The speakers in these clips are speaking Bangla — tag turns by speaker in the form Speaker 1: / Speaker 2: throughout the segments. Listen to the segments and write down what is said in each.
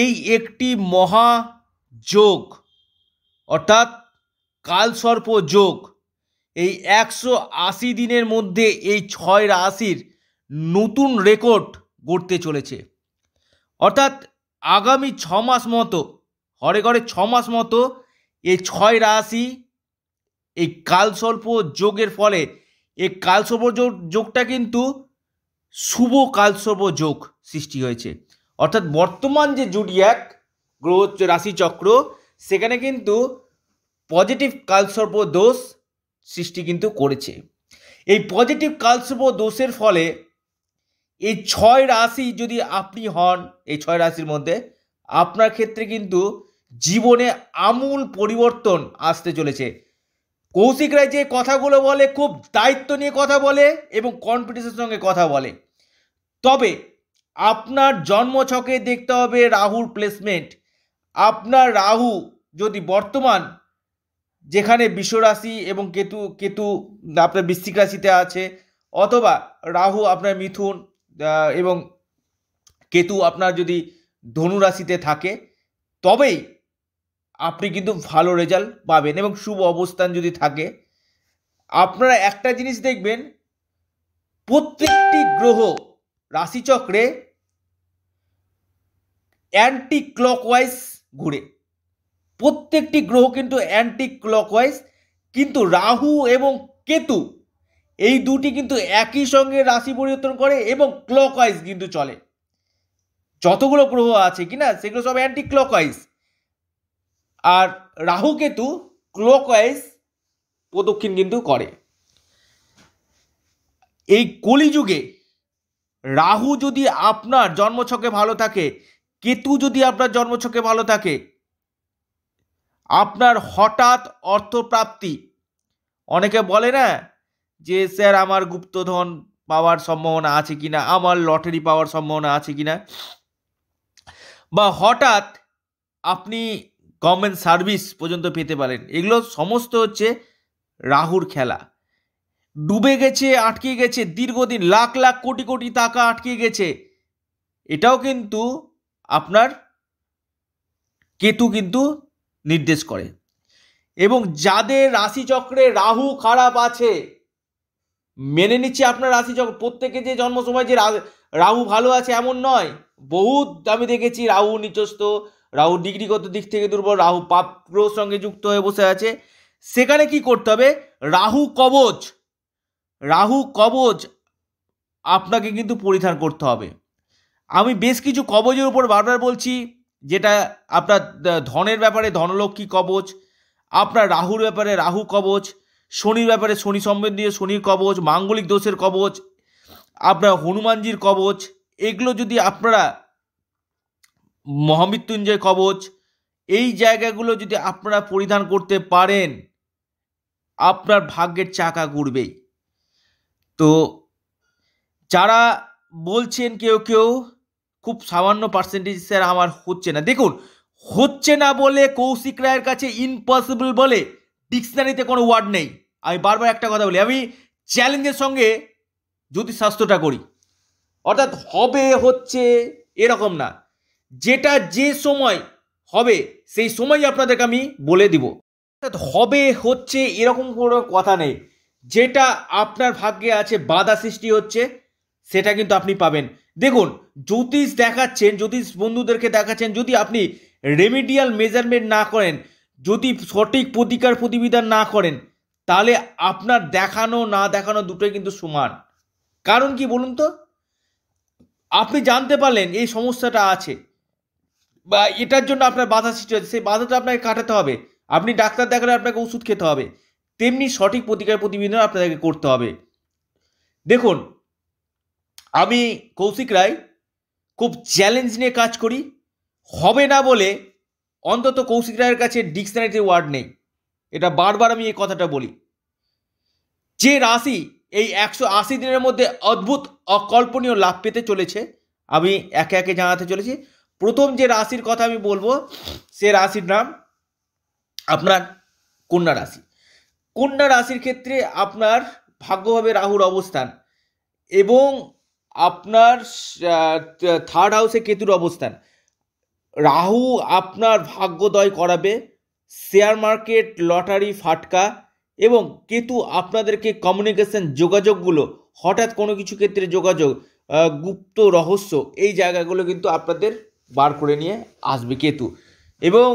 Speaker 1: এই একটি মহা যোগ অর্থাৎ কালসর্প যোগ এই একশো আশি দিনের মধ্যে এই ছয় রাশির নতুন রেকর্ড গড়তে চলেছে অর্থাৎ আগামী ছ মাস মতো ঘরে ঘরে ছ মাস মতো এই ছয় রাশি এই কালসর্প যোগের ফলে এই কালসর্প যোগটা কিন্তু শুভ কালসর্প যোগ সৃষ্টি হয়েছে অর্থাৎ বর্তমান যে জুডিয়াক গ্রহ রাশিচক্র সেখানে কিন্তু পজিটিভ কালসর্প দোষ সৃষ্টি কিন্তু করেছে এই পজিটিভ কালসর্প দোষের ফলে এই ছয় রাশি যদি আপনি হন এই ছয় রাশির মধ্যে আপনার ক্ষেত্রে কিন্তু জীবনে আমূল পরিবর্তন আসতে চলেছে কৌশিক রায় যে কথাগুলো বলে খুব দায়িত্ব নিয়ে কথা বলে এবং কনফিডেন্সের সঙ্গে কথা বলে তবে আপনার জন্মছকে দেখতে হবে রাহুর প্লেসমেন্ট আপনার রাহু যদি বর্তমান যেখানে বিশ্বরাশি এবং কেতু কেতু আপনার বৃশ্চিক রাশিতে আছে অথবা রাহু আপনার মিথুন এবং কেতু আপনার যদি ধনু রাশিতে থাকে তবেই আপনি কিন্তু ভালো রেজাল্ট পাবেন এবং শুভ অবস্থান যদি থাকে আপনারা একটা জিনিস দেখবেন প্রত্যেকটি গ্রহ রাশিচক্রে অ্যান্টি ক্লকওয়াইজ ঘুরে প্রত্যেকটি গ্রহ কিন্তু অ্যান্টি ক্লকওয়াইজ কিন্তু রাহু এবং কেতু এই দুটি কিন্তু একই সঙ্গে রাশি পরিবর্তন করে এবং ক্লকওয়াইজ কিন্তু চলে যতগুলো গ্রহ আছে কি না সেগুলো সব অ্যান্টি ক্লকওয়াইজ আর রাহু কেতু ক্লকওয়াইজ প্রদক্ষিণ কিন্তু করে এই কলিযুগে রাহু যদি আপনার জন্মছকে ভালো থাকে কেতু যদি আপনার জন্মছকে ভালো থাকে আপনার হঠাৎ অর্থপ্রাপ্তি অনেকে বলে না যে স্যার আমার গুপ্তধন পাওয়ার সম্ভাবনা আছে কি না আমার লটারি পাওয়ার সম্ভাবনা আছে কি না বা হঠাৎ আপনি গভর্নমেন্ট সার্ভিস পর্যন্ত পেতে পারেন এগুলো সমস্ত হচ্ছে রাহুর খেলা ডুবে গেছে আটকে গেছে দীর্ঘদিন লাখ লাখ কোটি কোটি টাকা আটকে গেছে এটাও কিন্তু আপনার কেতু কিন্তু নির্দেশ করে এবং যাদের রাশিচক্রে রাহু খারাপ আছে মেনে নিচ্ছি আপনার রাশিচক্র প্রত্যেকে যে জন্ম সময় যে রাহু ভালো আছে এমন নয় বহুত আমি দেখেছি রাহু নিচস্থ রাহু ডিগ্রিগত দিক থেকে দুর্বল রাহু পাপ গ্রহর সঙ্গে যুক্ত হয়ে বসে আছে সেখানে কি করতে হবে রাহু কবচ রাহু কবচ আপনাকে কিন্তু পরিধান করতে হবে আমি বেশ কিছু কবচের উপর বারবার বলছি যেটা আপনার ধনের ব্যাপারে ধনলক্ষ্মী কবচ আপনার রাহুর ব্যাপারে রাহু কবচ শনির ব্যাপারে শনি সম্বন্ধীয় শনির কবচ মাঙ্গলিক দোষের কবচ আপনার হনুমানজির কবচ এগুলো যদি আপনারা মহামৃত্যুঞ্জয় কবচ এই জায়গাগুলো যদি আপনারা পরিধান করতে পারেন আপনার ভাগ্যের চাকা ঘুরবেই তো যারা বলছেন কেউ কেউ খুব সামান্য পার্সেন্টেজ স্যার আমার হচ্ছে না দেখুন হচ্ছে না বলে কৌশিক রায়ের কাছে ইম্পসিবল বলে ডিকশনারিতে কোনো ওয়ার্ড নেই আমি বারবার একটা কথা বলি আমি চ্যালেঞ্জের সঙ্গে জ্যোতিষশাস্ত্রটা করি অর্থাৎ হবে হচ্ছে এরকম না যেটা যে সময় হবে সেই সময় আপনাদেরকে আমি বলে দিব অর্থাৎ হবে হচ্ছে এরকম কোনো কথা নেই যেটা আপনার ভাগ্যে আছে বাধা সৃষ্টি হচ্ছে সেটা কিন্তু আপনি পাবেন দেখুন জ্যোতিষ দেখাচ্ছেন জ্যোতিষ বন্ধুদেরকে দেখাচ্ছেন যদি আপনি রেমিডিয়াল মেজারমেন্ট না করেন যদি সঠিক প্রতিকার প্রতিবিধান না করেন তাহলে আপনার দেখানো না দেখানো দুটোই কিন্তু সমান কারণ কি বলুন তো আপনি জানতে পারলেন এই সমস্যাটা আছে বা এটার জন্য আপনার বাধা সৃষ্টি হচ্ছে সেই বাধাটা আপনাকে কাটাতে হবে আপনি ডাক্তার দেখালে আপনাকে ওষুধ খেতে হবে তেমনি সঠিক প্রতিকার প্রতিবিধান আপনাদেরকে করতে হবে দেখুন আমি কৌশিক রায় খুব চ্যালেঞ্জ নিয়ে কাজ করি হবে না বলে অন্তত কৌশিক রায়ের কাছে ডিকশনারিতে ওয়ার্ড নেই এটা বারবার আমি এই কথাটা বলি যে রাশি এই একশো আশি দিনের মধ্যে অদ্ভুত অকল্পনীয় লাভ পেতে চলেছে আমি একে একে জানাতে চলেছি প্রথম যে রাশির কথা আমি বলবো সে রাশির নাম আপনার কন্যা রাশি কন্যা রাশির ক্ষেত্রে আপনার ভাগ্যভাবে রাহুর অবস্থান এবং আপনার থার্ড হাউসে কেতুর অবস্থান রাহু আপনার ভাগ্যদয় করাবে শেয়ার মার্কেট লটারি ফাটকা এবং কেতু আপনাদেরকে কমিউনিকেশন যোগাযোগগুলো হঠাৎ কোনো কিছু ক্ষেত্রে যোগাযোগ গুপ্ত রহস্য এই জায়গাগুলো কিন্তু আপনাদের বার করে নিয়ে আসবে কেতু এবং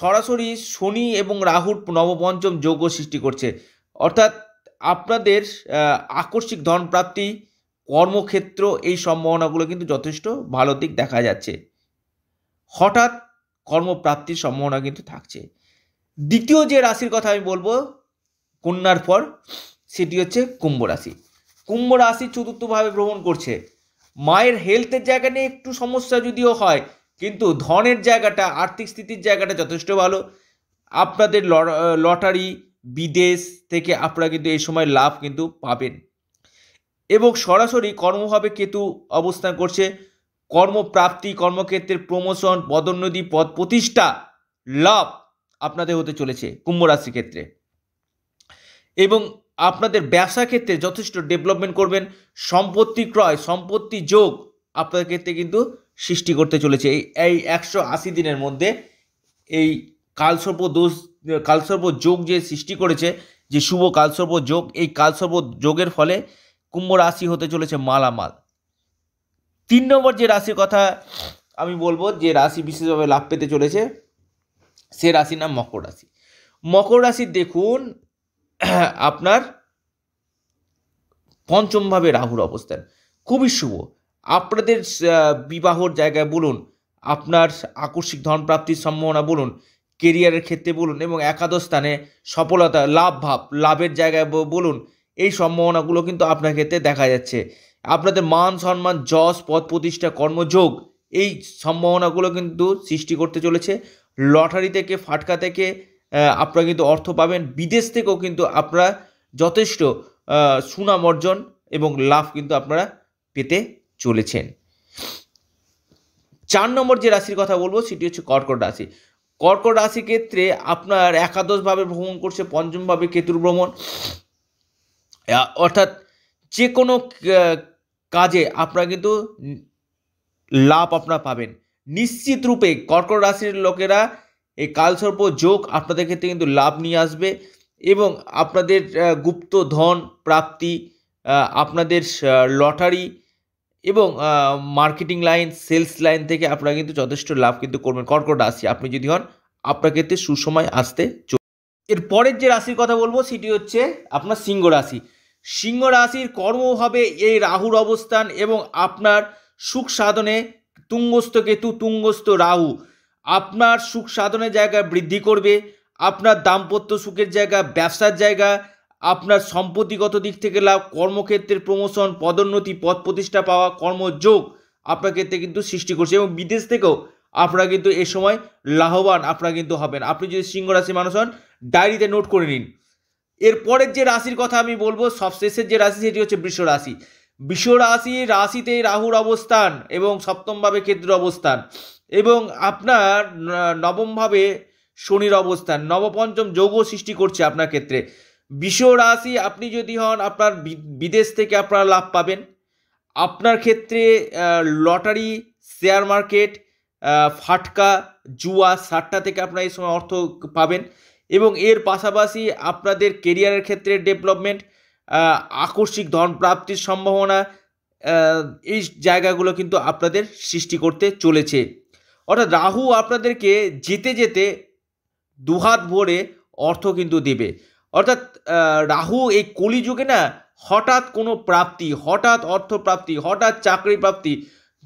Speaker 1: সরাসরি শনি এবং রাহুর নবপঞ্চম যোগ্য সৃষ্টি করছে অর্থাৎ আপনাদের আকস্মিক ধনপ্রাপ্তি কর্মক্ষেত্র এই সম্ভাবনাগুলো কিন্তু যথেষ্ট ভালো দিক দেখা যাচ্ছে হঠাৎ কর্মপ্রাপ্তির সম্ভাবনা কিন্তু থাকছে দ্বিতীয় যে রাশির কথা আমি বলবো কন্যার পর সেটি হচ্ছে কুম্ভ রাশি কুম্ভ রাশি চতুর্থভাবে ভ্রমণ করছে মায়ের হেলথের জায়গা নিয়ে একটু সমস্যা যদিও হয় কিন্তু ধনের জায়গাটা আর্থিক স্থিতির জায়গাটা যথেষ্ট ভালো আপনাদের লটারি বিদেশ থেকে আপনারা কিন্তু এই সময় লাভ কিন্তু পাবেন এবং সরাসরি কর্মভাবে কেতু অবস্থান করছে কর্মপ্রাপ্তি কর্মক্ষেত্রের প্রমোশন পদোন্নতি পদ প্রতিষ্ঠা লাভ আপনাদের হতে চলেছে কুম্ভ রাশি ক্ষেত্রে এবং আপনাদের ব্যবসা ক্ষেত্রে যথেষ্ট ডেভেলপমেন্ট করবেন সম্পত্তি ক্রয় সম্পত্তি যোগ আপনাদের ক্ষেত্রে কিন্তু সৃষ্টি করতে চলেছে এই এই একশো আশি দিনের মধ্যে এই কালসর্প দোষ কালসর্প যোগ যে সৃষ্টি করেছে যে শুভ কালসর্প যোগ এই কালসর্প যোগের ফলে কুম্ভ রাশি হতে চলেছে মালামাল তিন নম্বর যে রাশির কথা আমি বলবো যে রাশি বিশেষভাবে লাভ পেতে চলেছে সে রাশির নাম মকর রাশি মকর রাশি দেখুন আপনার পঞ্চমভাবে রাহুর অবস্থান খুবই শুভ আপনাদের বিবাহর জায়গায় বলুন আপনার আকস্মিক ধনপ্রাপ্তির সম্ভাবনা বলুন কেরিয়ারের ক্ষেত্রে বলুন এবং একাদশ স্থানে সফলতা লাভ ভাব লাভের জায়গায় বলুন এই সম্ভাবনাগুলো কিন্তু আপনার ক্ষেত্রে দেখা যাচ্ছে আপনাদের মান সম্মান যশ পদ প্রতিষ্ঠা কর্মযোগ এই সম্ভাবনাগুলো কিন্তু সৃষ্টি করতে চলেছে লটারি থেকে ফাটকা থেকে আপনারা কিন্তু অর্থ পাবেন বিদেশ থেকেও কিন্তু আপনারা যথেষ্ট সুনাম অর্জন এবং লাভ কিন্তু আপনারা পেতে চলেছেন চার নম্বর যে রাশির কথা বলবো সেটি হচ্ছে কর্কট রাশি কর্কট রাশি ক্ষেত্রে আপনার একাদশভাবে ভ্রমণ করছে পঞ্চমভাবে কেতুর ভ্রমণ অর্থাৎ যে কোনো কাজে আপনারা কিন্তু লাভ আপনারা পাবেন নিশ্চিত রূপে কর্কট রাশির লোকেরা এই কালসর্প যোগ আপনাদের ক্ষেত্রে কিন্তু লাভ নিয়ে আসবে এবং আপনাদের গুপ্ত ধন প্রাপ্তি আপনাদের লটারি এবং মার্কেটিং লাইন সেলস লাইন থেকে আপনারা কিন্তু যথেষ্ট লাভ কিন্তু করবেন কর্কট রাশি আপনি যদি হন আপনার ক্ষেত্রে সুসময় আসতে এর পরের যে রাশির কথা বলবো সেটি হচ্ছে আপনার সিংহ রাশি সিংহ রাশির কর্ম হবে এই রাহুর অবস্থান এবং আপনার সুখ সাধনে তুঙ্গস্থ কেতু তুঙ্গস্থ রাহু আপনার সুখ সাধনের জায়গা বৃদ্ধি করবে আপনার দাম্পত্য সুখের জায়গা ব্যবসার জায়গা আপনার সম্পত্তিগত দিক থেকে লাভ কর্মক্ষেত্রের প্রমোশন পদোন্নতি পদ প্রতিষ্ঠা পাওয়া কর্মযোগ আপনার ক্ষেত্রে কিন্তু সৃষ্টি করছে এবং বিদেশ থেকেও আপনারা কিন্তু এ সময় লাভবান আপনারা কিন্তু হবেন আপনি যদি সিংহ রাশি মানুষ হন ডায়েরিতে নোট করে নিন এরপরের যে রাশির কথা আমি বলবো সবশেষের যে রাশি সেটি হচ্ছে বৃষ রাশি বৃষ রাশি রাশিতে রাহুর অবস্থান এবং সপ্তমভাবে ক্ষেত্র অবস্থান এবং আপনার নবমভাবে শনির অবস্থান নবপঞ্চম যোগ সৃষ্টি করছে আপনার ক্ষেত্রে বিষ রাশি আপনি যদি হন আপনার বিদেশ থেকে আপনারা লাভ পাবেন আপনার ক্ষেত্রে লটারি শেয়ার মার্কেট ফাটকা জুয়া সাট্টা থেকে আপনারা এই সময় অর্থ পাবেন এবং এর পাশাপাশি আপনাদের কেরিয়ারের ক্ষেত্রে ডেভেলপমেন্ট আকস্মিক ধন প্রাপ্তির সম্ভাবনা এই জায়গাগুলো কিন্তু আপনাদের সৃষ্টি করতে চলেছে অর্থাৎ রাহু আপনাদেরকে যেতে যেতে দুহাত ভরে অর্থ কিন্তু দেবে অর্থাৎ রাহু এই কলিযুগে না হঠাৎ কোনো প্রাপ্তি হঠাৎ অর্থপ্রাপ্তি হঠাৎ চাকরি প্রাপ্তি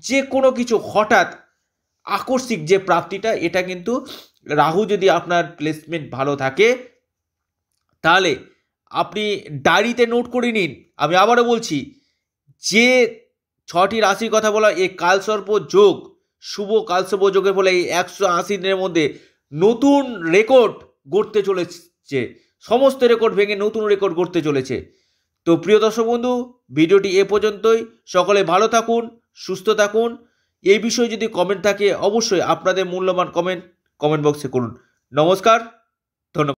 Speaker 1: যে কোনো কিছু হঠাৎ আকস্মিক যে প্রাপ্তিটা এটা কিন্তু রাহু যদি আপনার প্লেসমেন্ট ভালো থাকে তাহলে আপনি ডায়েরিতে নোট করে নিন আমি আবারও বলছি যে ছটি রাশির কথা বলা এই কালসর্প যোগ শুভ কালসর্প যোগের ফলে এই একশো আশি দিনের মধ্যে নতুন রেকর্ড গড়তে চলেছে সমস্ত রেকর্ড ভেঙে নতুন রেকর্ড গড়তে চলেছে তো প্রিয় দর্শক বন্ধু ভিডিওটি এ পর্যন্তই সকলে ভালো থাকুন সুস্থ থাকুন এই বিষয়ে যদি কমেন্ট থাকে অবশ্যই আপনাদের মূল্যবান কমেন্ট কমেন্ট বক্সে করুন নমস্কার